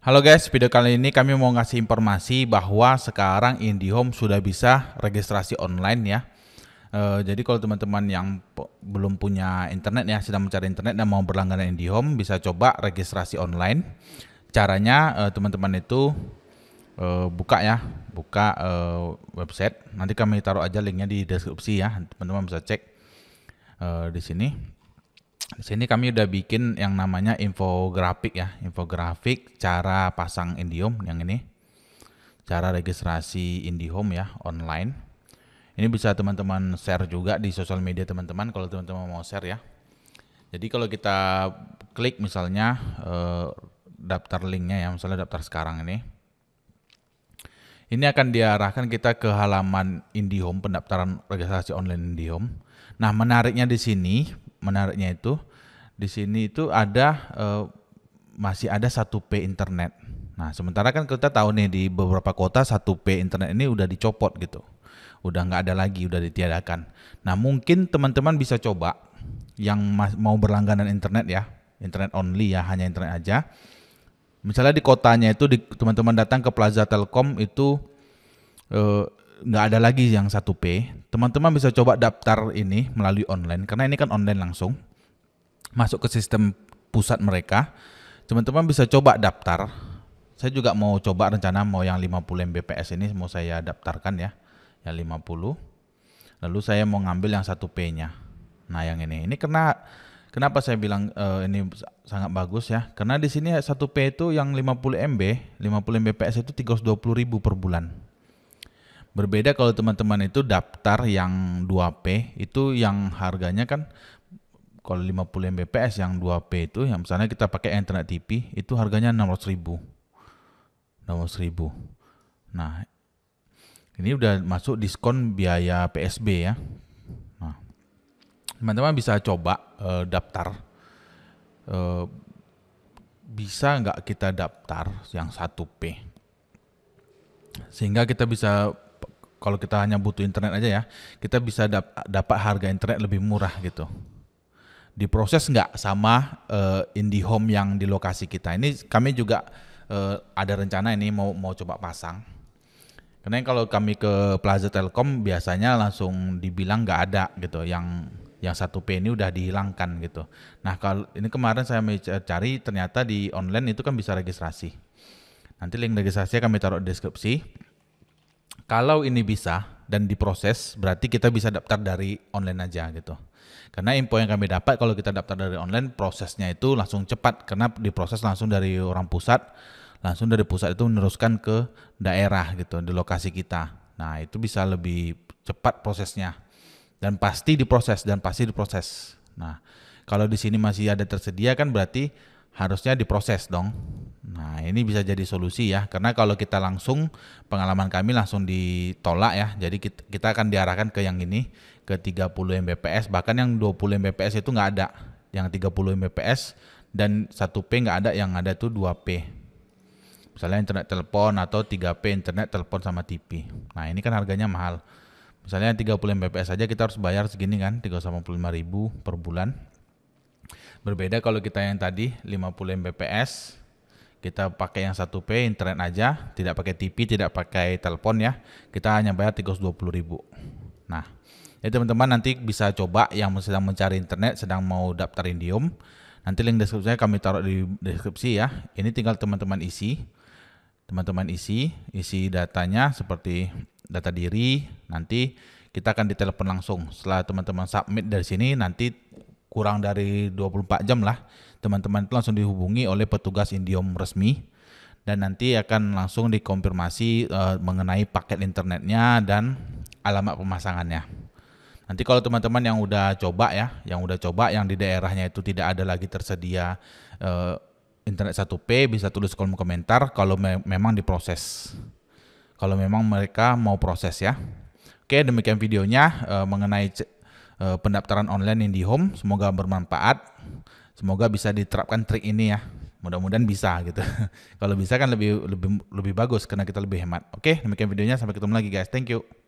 Halo guys, video kali ini kami mau ngasih informasi bahwa sekarang IndiHome sudah bisa registrasi online ya. E, jadi kalau teman-teman yang belum punya internet ya, sedang mencari internet dan mau berlangganan IndiHome bisa coba registrasi online. Caranya eh, teman-teman itu e, buka ya, buka e, website. Nanti kami taruh aja linknya di deskripsi ya, teman-teman bisa cek e, di sini di sini kami udah bikin yang namanya infografik ya, infografik cara pasang IndiHome yang ini. Cara registrasi IndiHome ya online. Ini bisa teman-teman share juga di sosial media teman-teman kalau teman-teman mau share ya. Jadi kalau kita klik misalnya eh, daftar linknya ya, misalnya daftar sekarang ini. Ini akan diarahkan kita ke halaman IndiHome pendaftaran registrasi online IndiHome. Nah, menariknya di sini, menariknya itu di sini itu ada uh, masih ada 1P internet. Nah, sementara kan kita tahu nih di beberapa kota 1P internet ini udah dicopot gitu. Udah nggak ada lagi, udah ditiadakan. Nah, mungkin teman-teman bisa coba yang mau berlangganan internet ya, internet only ya, hanya internet aja. Misalnya di kotanya itu teman-teman datang ke Plaza Telkom itu eh, nggak ada lagi yang 1P. Teman-teman bisa coba daftar ini melalui online karena ini kan online langsung masuk ke sistem pusat mereka. Teman-teman bisa coba daftar. Saya juga mau coba rencana mau yang 50 Mbps ini mau saya daftarkan ya. Yang 50. Lalu saya mau ngambil yang 1P-nya. Nah, yang ini. Ini karena kenapa saya bilang uh, ini sangat bagus ya? Karena di sini 1P itu yang 50 MB, 50 Mbps itu 320.000 per bulan. Berbeda kalau teman-teman itu daftar yang 2P itu yang harganya kan kalau 50 Mbps yang 2P itu yang misalnya kita pakai internet TV itu harganya 600 ribu 600 ribu nah ini udah masuk diskon biaya PSB ya nah teman-teman bisa coba e, daftar e, bisa nggak kita daftar yang 1P sehingga kita bisa kalau kita hanya butuh internet aja ya kita bisa dapat harga internet lebih murah gitu diproses nggak sama uh, eh, IndiHome yang di lokasi kita. Ini kami juga uh, ada rencana ini mau mau coba pasang. Karena kalau kami ke Plaza Telkom biasanya langsung dibilang nggak ada gitu yang yang satu P ini udah dihilangkan gitu. Nah kalau ini kemarin saya mencari ternyata di online itu kan bisa registrasi. Nanti link registrasinya kami taruh di deskripsi. Kalau ini bisa, dan diproses, berarti kita bisa daftar dari online aja gitu. Karena info yang kami dapat kalau kita daftar dari online prosesnya itu langsung cepat karena diproses langsung dari orang pusat, langsung dari pusat itu meneruskan ke daerah gitu di lokasi kita. Nah, itu bisa lebih cepat prosesnya. Dan pasti diproses dan pasti diproses. Nah, kalau di sini masih ada tersedia kan berarti harusnya diproses dong. Nah, ini bisa jadi solusi ya, karena kalau kita langsung pengalaman kami langsung ditolak ya. Jadi kita, akan diarahkan ke yang ini ke 30 Mbps, bahkan yang 20 Mbps itu nggak ada. Yang 30 Mbps dan 1P nggak ada, yang ada itu 2P. Misalnya internet telepon atau 3P internet telepon sama TV. Nah, ini kan harganya mahal. Misalnya 30 Mbps saja kita harus bayar segini kan, 385.000 per bulan. Berbeda kalau kita yang tadi 50 Mbps kita pakai yang 1P internet aja, tidak pakai TV, tidak pakai telepon ya. Kita hanya bayar 320.000. Nah, ya teman-teman nanti bisa coba yang sedang mencari internet, sedang mau daftar Indium. Nanti link deskripsinya kami taruh di deskripsi ya. Ini tinggal teman-teman isi. Teman-teman isi, isi datanya seperti data diri, nanti kita akan ditelepon langsung. Setelah teman-teman submit dari sini nanti kurang dari 24 jam lah teman-teman itu langsung dihubungi oleh petugas Indiom resmi dan nanti akan langsung dikonfirmasi uh, mengenai paket internetnya dan alamat pemasangannya. Nanti kalau teman-teman yang udah coba ya, yang udah coba yang di daerahnya itu tidak ada lagi tersedia uh, internet 1P bisa tulis kolom komentar kalau me memang diproses. Kalau memang mereka mau proses ya. Oke, demikian videonya uh, mengenai uh, pendaftaran online IndiHome. Semoga bermanfaat. Semoga bisa diterapkan trik ini ya. Mudah-mudahan bisa gitu. Kalau bisa kan lebih lebih lebih bagus karena kita lebih hemat. Oke, demikian videonya sampai ketemu lagi guys. Thank you.